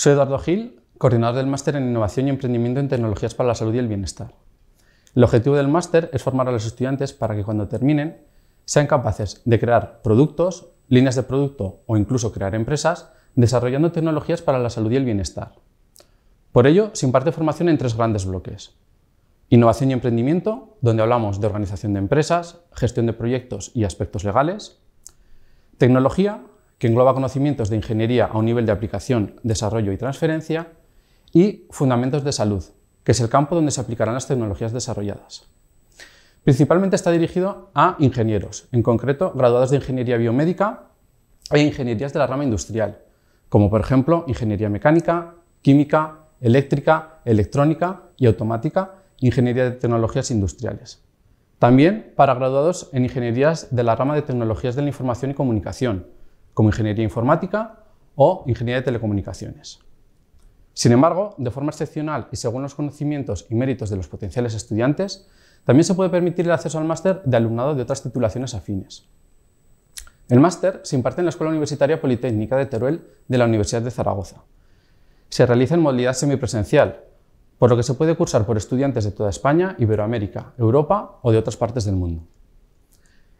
Soy Eduardo Gil, coordinador del máster en Innovación y Emprendimiento en Tecnologías para la Salud y el Bienestar. El objetivo del máster es formar a los estudiantes para que cuando terminen sean capaces de crear productos, líneas de producto o incluso crear empresas desarrollando tecnologías para la salud y el bienestar. Por ello, se imparte formación en tres grandes bloques. Innovación y emprendimiento, donde hablamos de organización de empresas, gestión de proyectos y aspectos legales. Tecnología, que engloba conocimientos de ingeniería a un nivel de aplicación, desarrollo y transferencia, y Fundamentos de Salud, que es el campo donde se aplicarán las tecnologías desarrolladas. Principalmente está dirigido a ingenieros, en concreto graduados de ingeniería biomédica e ingenierías de la rama industrial, como por ejemplo ingeniería mecánica, química, eléctrica, electrónica y automática, ingeniería de tecnologías industriales. También para graduados en ingenierías de la rama de tecnologías de la información y comunicación, como ingeniería informática o ingeniería de telecomunicaciones. Sin embargo, de forma excepcional y según los conocimientos y méritos de los potenciales estudiantes, también se puede permitir el acceso al máster de alumnado de otras titulaciones afines. El máster se imparte en la Escuela Universitaria Politécnica de Teruel de la Universidad de Zaragoza. Se realiza en modalidad semipresencial, por lo que se puede cursar por estudiantes de toda España, Iberoamérica, Europa o de otras partes del mundo.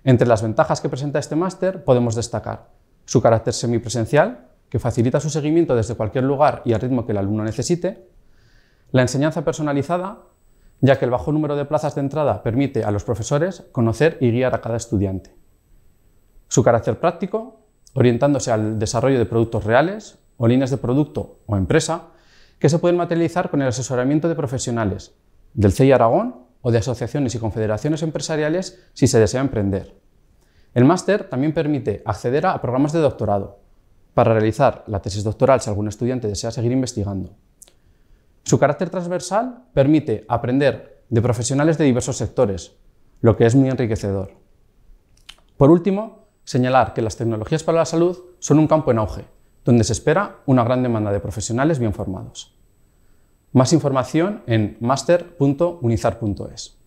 Entre las ventajas que presenta este máster podemos destacar su carácter semipresencial, que facilita su seguimiento desde cualquier lugar y al ritmo que el alumno necesite, la enseñanza personalizada, ya que el bajo número de plazas de entrada permite a los profesores conocer y guiar a cada estudiante. Su carácter práctico, orientándose al desarrollo de productos reales o líneas de producto o empresa, que se pueden materializar con el asesoramiento de profesionales del CEI Aragón o de asociaciones y confederaciones empresariales si se desea emprender. El máster también permite acceder a programas de doctorado para realizar la tesis doctoral si algún estudiante desea seguir investigando. Su carácter transversal permite aprender de profesionales de diversos sectores, lo que es muy enriquecedor. Por último, señalar que las tecnologías para la salud son un campo en auge, donde se espera una gran demanda de profesionales bien formados. Más información en master.unizar.es.